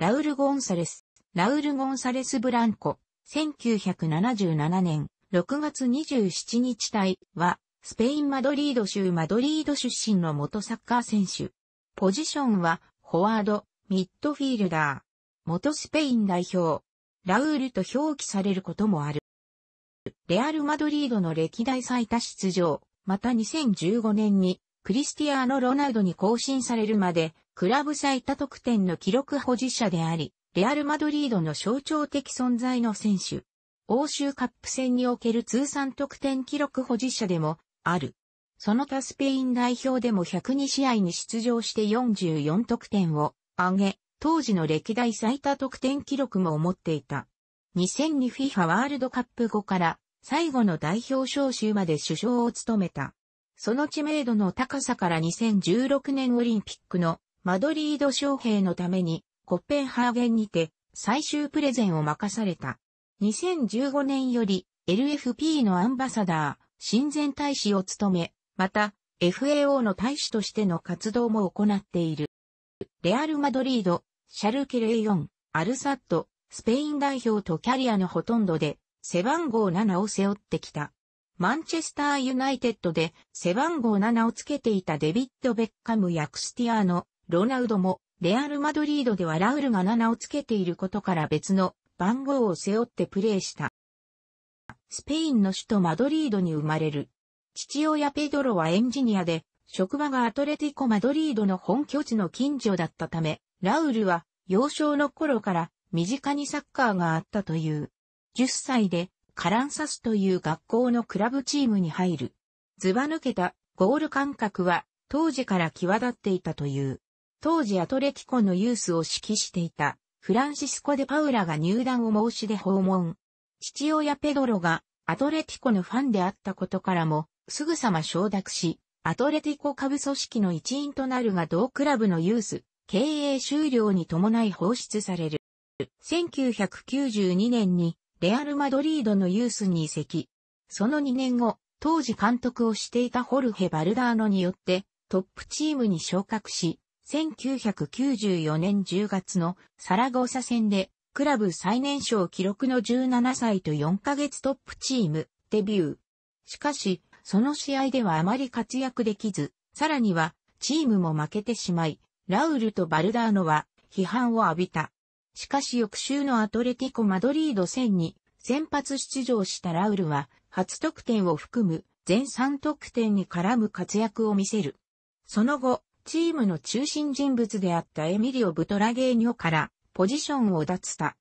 ラウル・ゴンサレス、ラウル・ゴンサレス・ブランコ、1977年6月27日隊は、スペイン・マドリード州マドリード出身の元サッカー選手。ポジションは、フォワード、ミッドフィールダー。元スペイン代表、ラウールと表記されることもある。レアル・マドリードの歴代最多出場、また2015年にクリスティアーノ・ロナウドに更新されるまでクラブ最多得点の記録保持者であり、レアル・マドリードの象徴的存在の選手。欧州カップ戦における通算得点記録保持者でもある。その他スペイン代表でも102試合に出場して44得点を上げ、当時の歴代最多得点記録も持っていた。2002FIFA ワールドカップ後から最後の代表招集まで首相を務めた。その知名度の高さから2016年オリンピックのマドリード将兵のためにコッペンハーゲンにて最終プレゼンを任された。2015年より LFP のアンバサダー、親善大使を務め、また FAO の大使としての活動も行っている。レアル・マドリード、シャルケ・レイヨン、アルサッド、スペイン代表とキャリアのほとんどで背番号7を背負ってきた。マンチェスターユナイテッドで背番号7をつけていたデビッド・ベッカムやクスティアーノ、ロナウドも、レアル・マドリードではラウルが7をつけていることから別の番号を背負ってプレーした。スペインの首都マドリードに生まれる。父親ペドロはエンジニアで、職場がアトレティコ・マドリードの本拠地の近所だったため、ラウルは幼少の頃から身近にサッカーがあったという。10歳でカランサスという学校のクラブチームに入る。ずば抜けたゴール感覚は当時から際立っていたという。当時アトレティコのユースを指揮していた、フランシスコ・デ・パウラが入団を申し出訪問。父親ペドロがアトレティコのファンであったことからも、すぐさま承諾し、アトレティコ下部組織の一員となるが同クラブのユース、経営終了に伴い放出される。1992年にレアル・マドリードのユースに移籍。その2年後、当時監督をしていたホルヘ・バルダーノによってトップチームに昇格し、1994年10月のサラゴーサ戦で、クラブ最年少記録の17歳と4ヶ月トップチーム、デビュー。しかし、その試合ではあまり活躍できず、さらには、チームも負けてしまい、ラウルとバルダーノは批判を浴びた。しかし翌週のアトレティコ・マドリード戦に先発出場したラウルは初得点を含む全3得点に絡む活躍を見せる。その後、チームの中心人物であったエミリオ・ブトラゲーニョからポジションを脱した。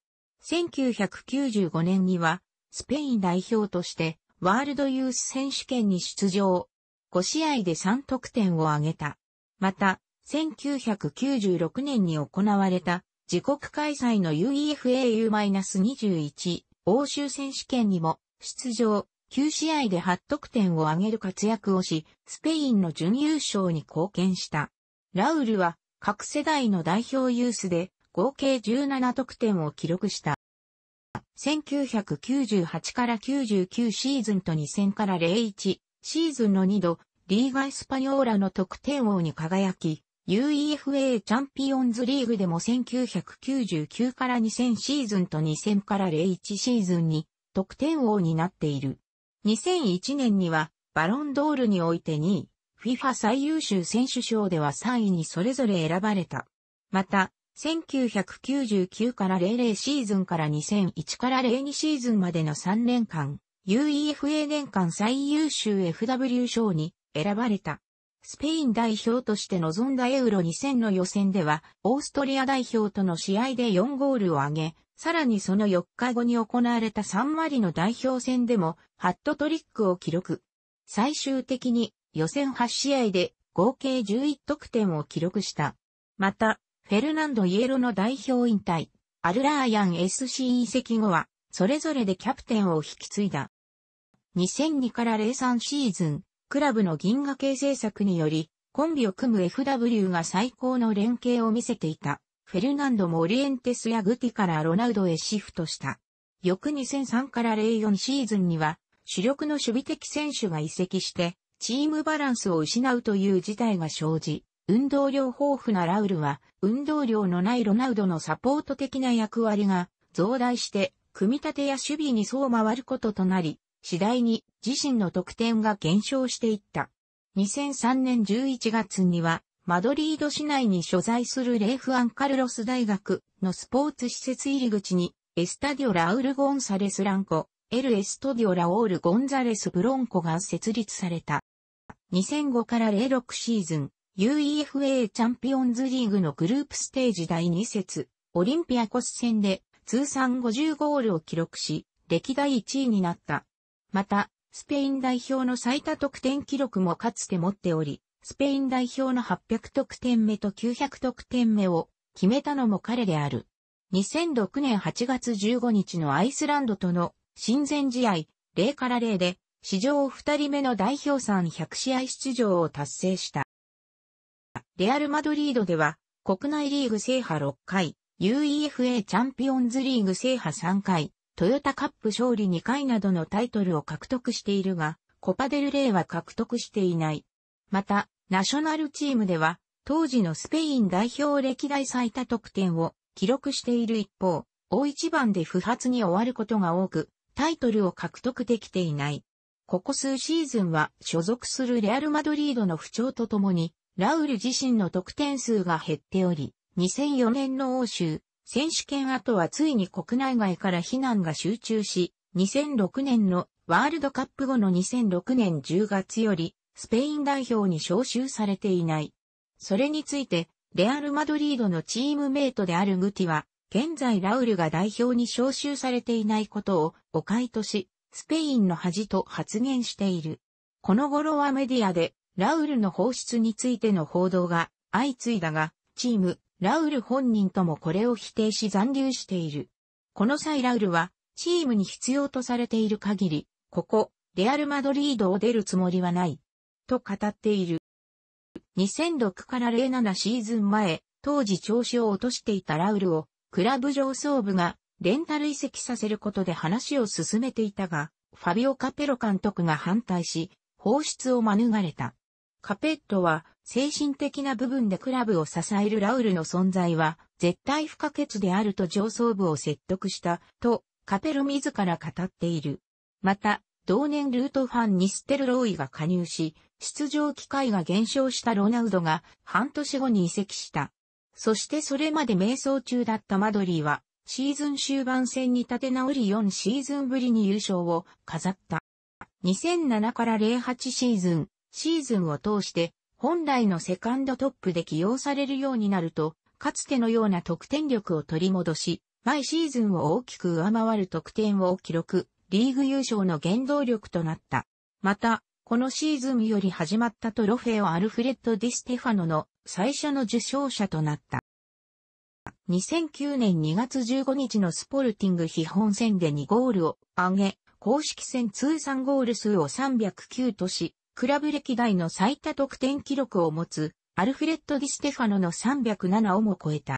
1995年にはスペイン代表としてワールドユース選手権に出場。5試合で3得点を挙げた。また、1996年に行われた自国開催の UEFAU-21 欧州選手権にも出場、9試合で8得点を挙げる活躍をし、スペインの準優勝に貢献した。ラウルは各世代の代表ユースで合計17得点を記録した。1998から99シーズンと2000から01シーズンの2度、リーガ・エスパニョーラの得点王に輝き、UEFA チャンピオンズリーグでも1999から2000シーズンと2000から01シーズンに得点王になっている。2001年にはバロンドールにおいて2位、FIFA 最優秀選手賞では3位にそれぞれ選ばれた。また、1999から00シーズンから2001から02シーズンまでの3年間、UEFA 年間最優秀 FW 賞に選ばれた。スペイン代表として臨んだエウロ2000の予選では、オーストリア代表との試合で4ゴールを挙げ、さらにその4日後に行われた3割の代表戦でも、ハットトリックを記録。最終的に予選8試合で合計11得点を記録した。また、フェルナンド・イエロの代表引退、アルラーヤン SC 移籍後は、それぞれでキャプテンを引き継いだ。2002から03シーズン、クラブの銀河系政策により、コンビを組む FW が最高の連携を見せていた。フェルナンドもオリエンテスやグティからロナウドへシフトした。翌2003から04シーズンには、主力の守備的選手が移籍して、チームバランスを失うという事態が生じ、運動量豊富なラウルは、運動量のないロナウドのサポート的な役割が増大して、組み立てや守備にそう回ることとなり、次第に自身の得点が減少していった。2003年11月には、マドリード市内に所在するレーフ・アンカルロス大学のスポーツ施設入り口に、エスタディオ・ラウル・ゴンサレス・ランコ、エル・エストディオ・ラオール・ゴンザレス・ブロンコが設立された。2005から06シーズン、UEFA チャンピオンズリーグのグループステージ第2節、オリンピアコス戦で通算50ゴールを記録し、歴代1位になった。また、スペイン代表の最多得点記録もかつて持っており、スペイン代表の800得点目と900得点目を決めたのも彼である。2006年8月15日のアイスランドとの親善試合0から0で史上二人目の代表3 100試合出場を達成した。レアル・マドリードでは、国内リーグ制覇6回、UEFA チャンピオンズリーグ制覇3回、トヨタカップ勝利2回などのタイトルを獲得しているが、コパデルレイは獲得していない。また、ナショナルチームでは、当時のスペイン代表歴代最多得点を記録している一方、大一番で不発に終わることが多く、タイトルを獲得できていない。ここ数シーズンは所属するレアル・マドリードの不調とともに、ラウル自身の得点数が減っており、2004年の欧州、選手権後はついに国内外から非難が集中し、2006年のワールドカップ後の2006年10月より、スペイン代表に招集されていない。それについて、レアル・マドリードのチームメイトであるグティは、現在ラウルが代表に招集されていないことを、誤解とし、スペインの恥と発言している。この頃はメディアで、ラウルの放出についての報道が相次いだが、チーム、ラウル本人ともこれを否定し残留している。この際ラウルは、チームに必要とされている限り、ここ、レアル・マドリードを出るつもりはない。と語っている。2006から07シーズン前、当時調子を落としていたラウルを、クラブ上層部がレンタル移籍させることで話を進めていたが、ファビオ・カペロ監督が反対し、放出を免れた。カペットは、精神的な部分でクラブを支えるラウルの存在は、絶対不可欠であると上層部を説得した、と、カペロ自ら語っている。また、同年ルートファンにステルローイが加入し、出場機会が減少したロナウドが半年後に移籍した。そしてそれまで瞑想中だったマドリーはシーズン終盤戦に立て直り4シーズンぶりに優勝を飾った。2007から08シーズン、シーズンを通して本来のセカンドトップで起用されるようになると、かつてのような得点力を取り戻し、毎シーズンを大きく上回る得点を記録、リーグ優勝の原動力となった。また、このシーズンより始まったトロフェオ・アルフレッド・ディ・ステファノの最初の受賞者となった。2009年2月15日のスポルティング基本戦で2ゴールを挙げ、公式戦通算ゴール数を309とし、クラブ歴代の最多得点記録を持つ、アルフレッド・ディ・ステファノの307をも超えた。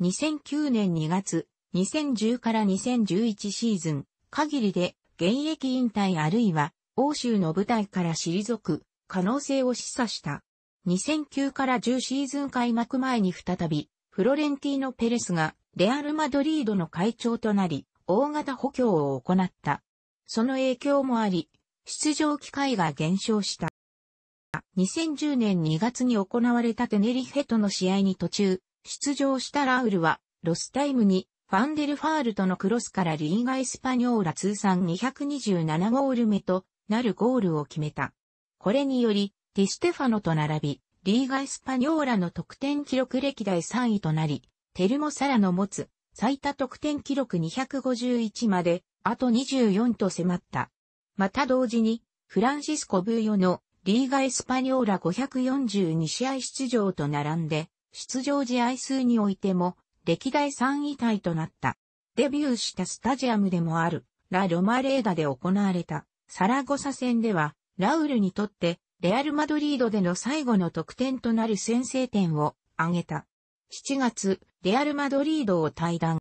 2009年2月、2010から2011シーズン、限りで、現役引退あるいは、欧州の舞台から退く、可能性を示唆した。2009から10シーズン開幕前に再び、フロレンティーノ・ペレスがレアル・マドリードの会長となり、大型補強を行った。その影響もあり、出場機会が減少した。2010年2月に行われたテネリフェとの試合に途中、出場したラウルは、ロスタイムに、ファンデルファールとのクロスからリーガ・エスパニョーラ通算227ゴール目となるゴールを決めた。これにより、ディステファノと並び、リーガ・エスパニョーラの得点記録歴代3位となり、テルモ・サラの持つ最多得点記録251まで、あと24と迫った。また同時に、フランシスコ・ブーヨのリーガ・エスパニョーラ542試合出場と並んで、出場試合数においても、歴代3位タイとなった。デビューしたスタジアムでもある、ラ・ロマレーダで行われた、サラゴサ戦では、ラウルにとって、レアル・マドリードでの最後の得点となる先制点を挙げた。7月、レアル・マドリードを退団。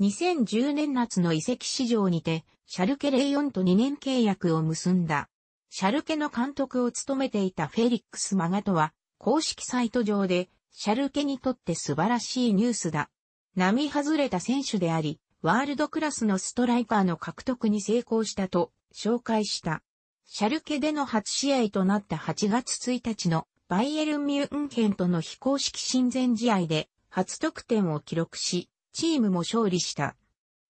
2010年夏の移籍市場にて、シャルケレイオンと2年契約を結んだ。シャルケの監督を務めていたフェリックス・マガトは、公式サイト上で、シャルケにとって素晴らしいニュースだ。並外れた選手であり、ワールドクラスのストライカーの獲得に成功したと紹介した。シャルケでの初試合となった8月1日のバイエルン・ミュンヘンとの非公式親善試合で初得点を記録し、チームも勝利した。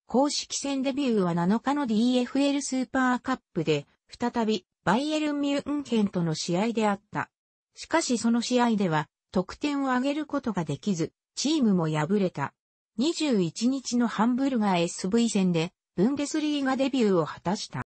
公式戦デビューは7日の DFL スーパーカップで、再びバイエルン・ミュンヘンとの試合であった。しかしその試合では、得点を挙げることができず、チームも敗れた。21日のハンブルガー SV 戦で、ブンデスリーガデビューを果たした。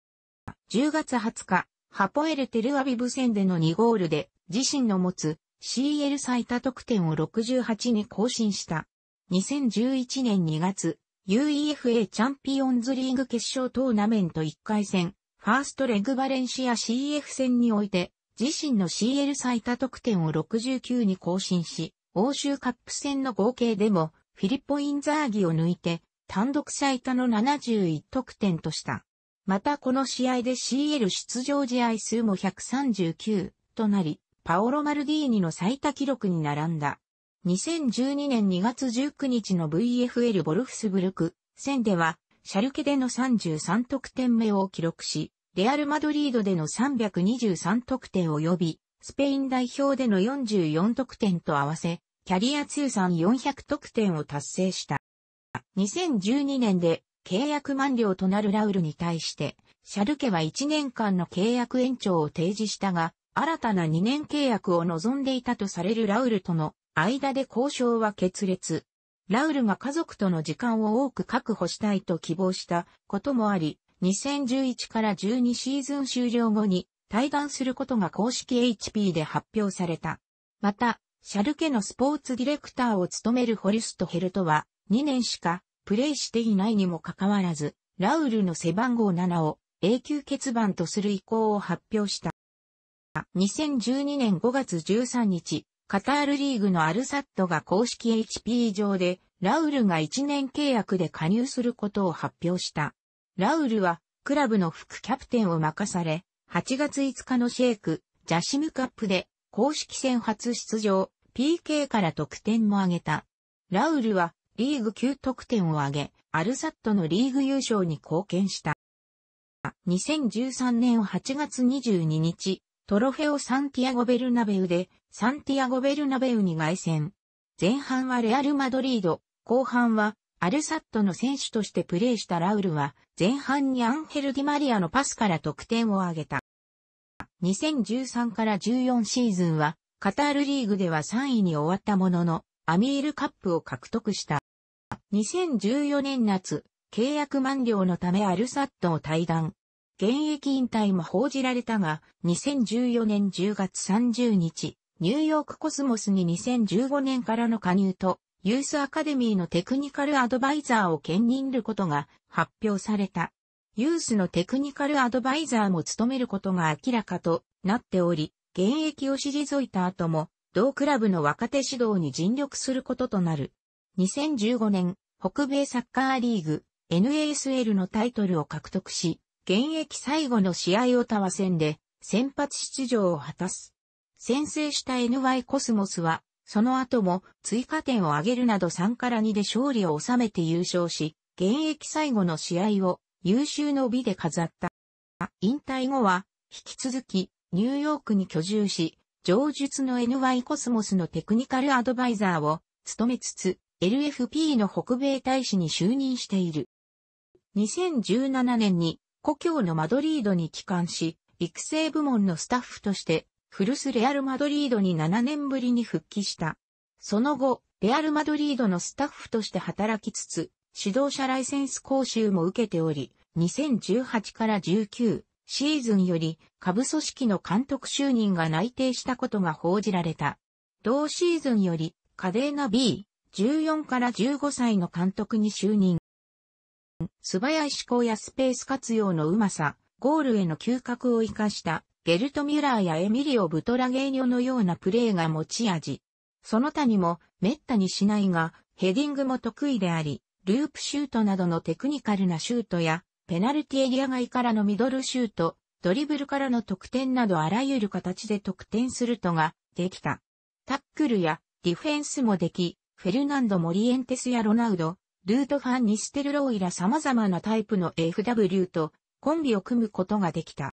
10月20日、ハポエル・テルアビブ戦での2ゴールで、自身の持つ CL 最多得点を68に更新した。2011年2月、UEFA チャンピオンズリーグ決勝トーナメント1回戦、ファーストレグバレンシア CF 戦において、自身の CL 最多得点を69に更新し、欧州カップ戦の合計でも、フィリッポ・インザーギを抜いて、単独最多の71得点とした。またこの試合で CL 出場試合数も139となり、パオロ・マルディーニの最多記録に並んだ。2012年2月19日の VFL ボルフスブルク戦では、シャルケでの33得点目を記録し、レアル・マドリードでの323得点及び、スペイン代表での44得点と合わせ、キャリア通算400得点を達成した。2012年で契約満了となるラウルに対して、シャルケは1年間の契約延長を提示したが、新たな2年契約を望んでいたとされるラウルとの間で交渉は決裂。ラウルが家族との時間を多く確保したいと希望したこともあり、2011から12シーズン終了後に対談することが公式 HP で発表された。また、シャルケのスポーツディレクターを務めるホリストヘルトは2年しかプレイしていないにもかかわらず、ラウルの背番号7を永久欠番とする意向を発表した。2012年5月13日、カタールリーグのアルサットが公式 HP 上で、ラウルが1年契約で加入することを発表した。ラウルは、クラブの副キャプテンを任され、8月5日のシェイク、ジャシムカップで、公式戦初出場、PK から得点も挙げた。ラウルは、リーグ9得点を挙げ、アルサットのリーグ優勝に貢献した。2013年8月22日、トロフェオサンティアゴベルナベウで、サンティアゴベルナベウに凱旋。前半はレアル・マドリード、後半はアルサットの選手としてプレーしたラウルは、前半にアンヘル・ディマリアのパスから得点を挙げた。2013から14シーズンは、カタールリーグでは3位に終わったものの、アミールカップを獲得した。2014年夏、契約満了のためアルサットを退団。現役引退も報じられたが、2014年10月30日、ニューヨークコスモスに2015年からの加入と、ユースアカデミーのテクニカルアドバイザーを兼任ることが発表された。ユースのテクニカルアドバイザーも務めることが明らかとなっており、現役を退いた後も、同クラブの若手指導に尽力することとなる。2015年、北米サッカーリーグ NASL のタイトルを獲得し、現役最後の試合をタワ戦で先発出場を果たす。先制した NY コスモスは、その後も追加点を挙げるなど3から2で勝利を収めて優勝し、現役最後の試合を優秀の美で飾った。引退後は、引き続き、ニューヨークに居住し、上述の NY コスモスのテクニカルアドバイザーを務めつつ、LFP の北米大使に就任している。2017年に故郷のマドリードに帰還し、育成部門のスタッフとして、古巣レアル・マドリードに7年ぶりに復帰した。その後、レアル・マドリードのスタッフとして働きつつ、指導者ライセンス講習も受けており、2018から19シーズンより下部組織の監督就任が内定したことが報じられた。同シーズンより、カデーナ B 14から15歳の監督に就任。素早い思考やスペース活用のうまさ、ゴールへの嗅覚を活かしたゲルト・ミュラーやエミリオ・ブトラゲーニョのようなプレーが持ち味。その他にも、滅多にしないが、ヘディングも得意であり、ループシュートなどのテクニカルなシュートや、ペナルティエリア外からのミドルシュート、ドリブルからの得点などあらゆる形で得点するとが、できた。タックルやディフェンスもでき、フェルナンド・モリエンテスやロナウド、ルートファン・ニステルローイら様々なタイプの FW とコンビを組むことができた。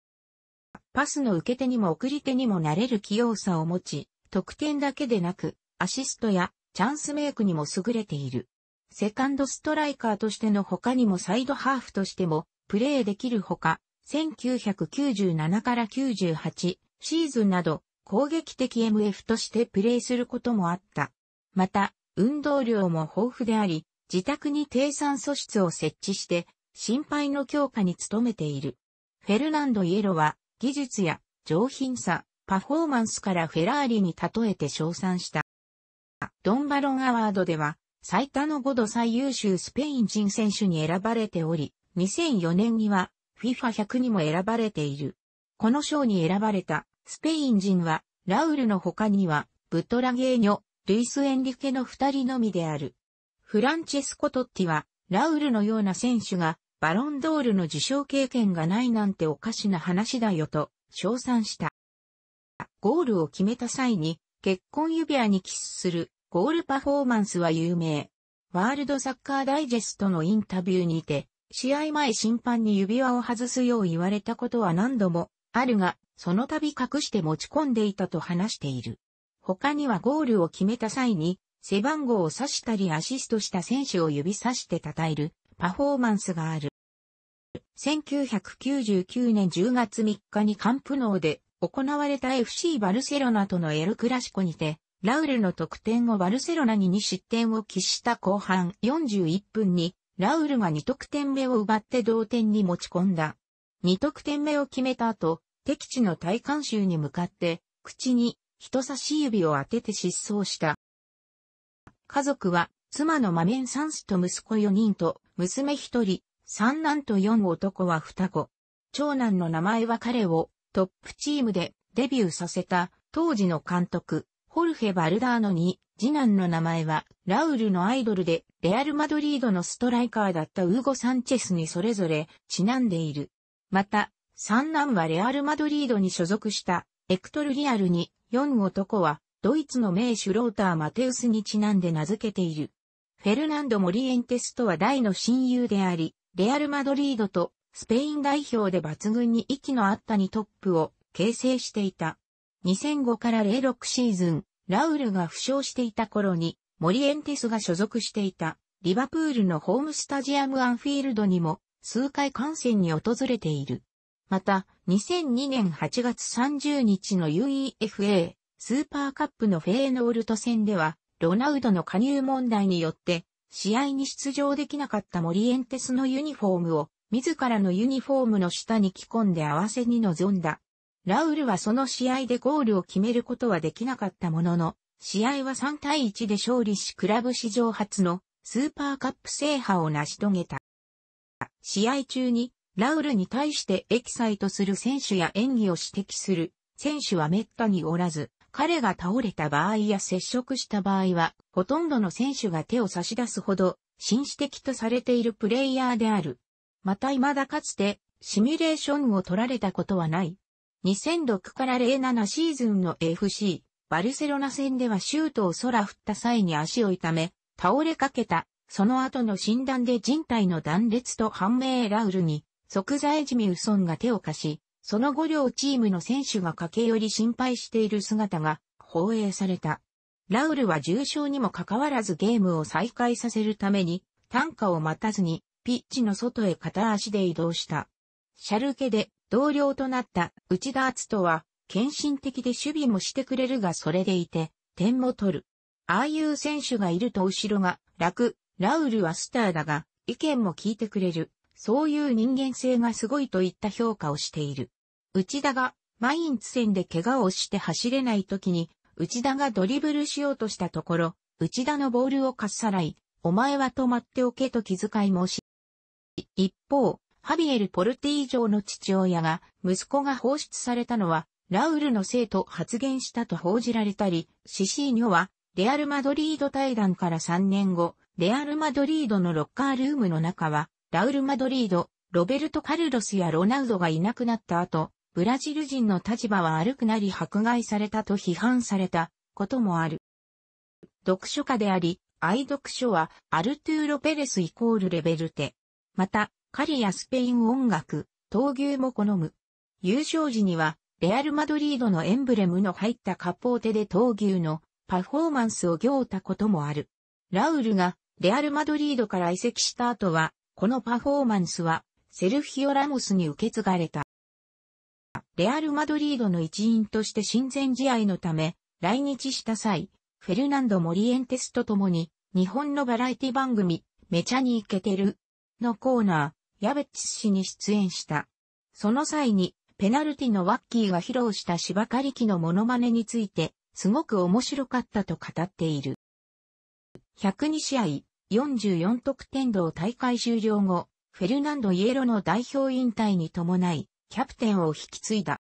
パスの受け手にも送り手にもなれる器用さを持ち、得点だけでなく、アシストやチャンスメイクにも優れている。セカンドストライカーとしての他にもサイドハーフとしてもプレーできるほか、1997から98シーズンなど攻撃的 MF としてプレーすることもあった。また、運動量も豊富であり、自宅に低酸素室を設置して、心肺の強化に努めている。フェルナンド・イエロは、技術や上品さ、パフォーマンスからフェラーリに例えて称賛した。ドンバロンアワードでは、最多の5度最優秀スペイン人選手に選ばれており、2004年には FIFA100 にも選ばれている。この賞に選ばれたスペイン人は、ラウルの他には、ブトラゲーニョ、ルイス・エンリケの二人のみである。フランチェスコ・トッティは、ラウルのような選手が、バロンドールの受賞経験がないなんておかしな話だよと、称賛した。ゴールを決めた際に、結婚指輪にキスする、ゴールパフォーマンスは有名。ワールドサッカーダイジェストのインタビューにて、試合前審判に指輪を外すよう言われたことは何度もあるが、その度隠して持ち込んでいたと話している。他にはゴールを決めた際に、背番号を指したりアシストした選手を指さして称えるパフォーマンスがある。1999年10月3日にカンプノーで行われた FC バルセロナとのエルクラシコにて、ラウルの得点をバルセロナに2失点を喫した後半41分に、ラウルが2得点目を奪って同点に持ち込んだ。2得点目を決めた後、敵地の体観衆に向かって、口に人差し指を当てて失踪した。家族は、妻のマメンサンスと息子4人と、娘1人、三男と4男は双子。長男の名前は彼を、トップチームでデビューさせた、当時の監督、ホルフェ・バルダーノに、次男の名前は、ラウルのアイドルで、レアル・マドリードのストライカーだったウーゴ・サンチェスにそれぞれ、ちなんでいる。また、三男はレアル・マドリードに所属した、エクトル・リアルに、4男は、ドイツの名手ローター・マテウスにちなんで名付けている。フェルナンド・モリエンテスとは大の親友であり、レアル・マドリードとスペイン代表で抜群に息の合った2トップを形成していた。2005から06シーズン、ラウルが負傷していた頃に、モリエンテスが所属していたリバプールのホームスタジアムアンフィールドにも数回観戦に訪れている。また、2002年8月30日の UEFA スーパーカップのフェーノールト戦では、ロナウドの加入問題によって、試合に出場できなかったモリエンテスのユニフォームを、自らのユニフォームの下に着込んで合わせに臨んだ。ラウルはその試合でゴールを決めることはできなかったものの、試合は3対1で勝利しクラブ史上初のスーパーカップ制覇を成し遂げた。試合中にラウルに対してエキサイトする選手や演技を指摘する選手は滅多におらず、彼が倒れた場合や接触した場合は、ほとんどの選手が手を差し出すほど、紳士的とされているプレイヤーである。また未だかつて、シミュレーションを取られたことはない。2006から07シーズンの FC、バルセロナ戦ではシュートを空振った際に足を痛め、倒れかけた、その後の診断で人体の断裂と判明ラウルに、即座エジミウソンが手を貸し、その後両チームの選手が駆け寄り心配している姿が放映された。ラウルは重傷にもかかわらずゲームを再開させるために、短歌を待たずに、ピッチの外へ片足で移動した。シャルケで同僚となった内田篤人は、献身的で守備もしてくれるがそれでいて、点も取る。ああいう選手がいると後ろが楽、ラウルはスターだが、意見も聞いてくれる。そういう人間性がすごいといった評価をしている。内田がマインツ戦で怪我をして走れない時に、内田がドリブルしようとしたところ、内田のボールをかっさらい、お前は止まっておけと気遣い申し、一方、ハビエル・ポルティー城の父親が、息子が放出されたのは、ラウルのせいと発言したと報じられたり、シシーニョは、レアル・マドリード対談から3年後、レアル・マドリードのロッカールームの中は、ラウル・マドリード、ロベルト・カルロスやロナウドがいなくなった後、ブラジル人の立場は悪くなり迫害されたと批判されたこともある。読書家であり、愛読書はアルトゥーロ・ペレスイコールレベルテ。また、カリやスペイン音楽、闘牛も好む。優勝時には、レアル・マドリードのエンブレムの入ったカポーテで闘牛のパフォーマンスを行ったこともある。ラウルがレアル・マドリードから移籍した後はこのパフォーマンスは、セルフヒオ・ラモスに受け継がれた。レアル・マドリードの一員として親善試合のため、来日した際、フェルナンド・モリエンテスと共に、日本のバラエティ番組、めちゃにイケてる、のコーナー、ヤベッチ氏に出演した。その際に、ペナルティのワッキーが披露した芝刈り機のモノマネについて、すごく面白かったと語っている。102試合、44得点を大会終了後、フェルナンド・イエロの代表引退に伴い、キャプテンを引き継いだ。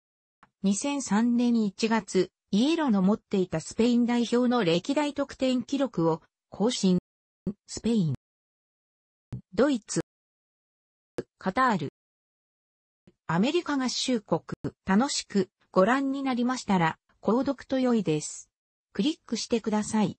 2003年1月、イエロの持っていたスペイン代表の歴代得点記録を更新。スペイン、ドイツ、カタール、アメリカ合衆国、楽しくご覧になりましたら、購読と良いです。クリックしてください。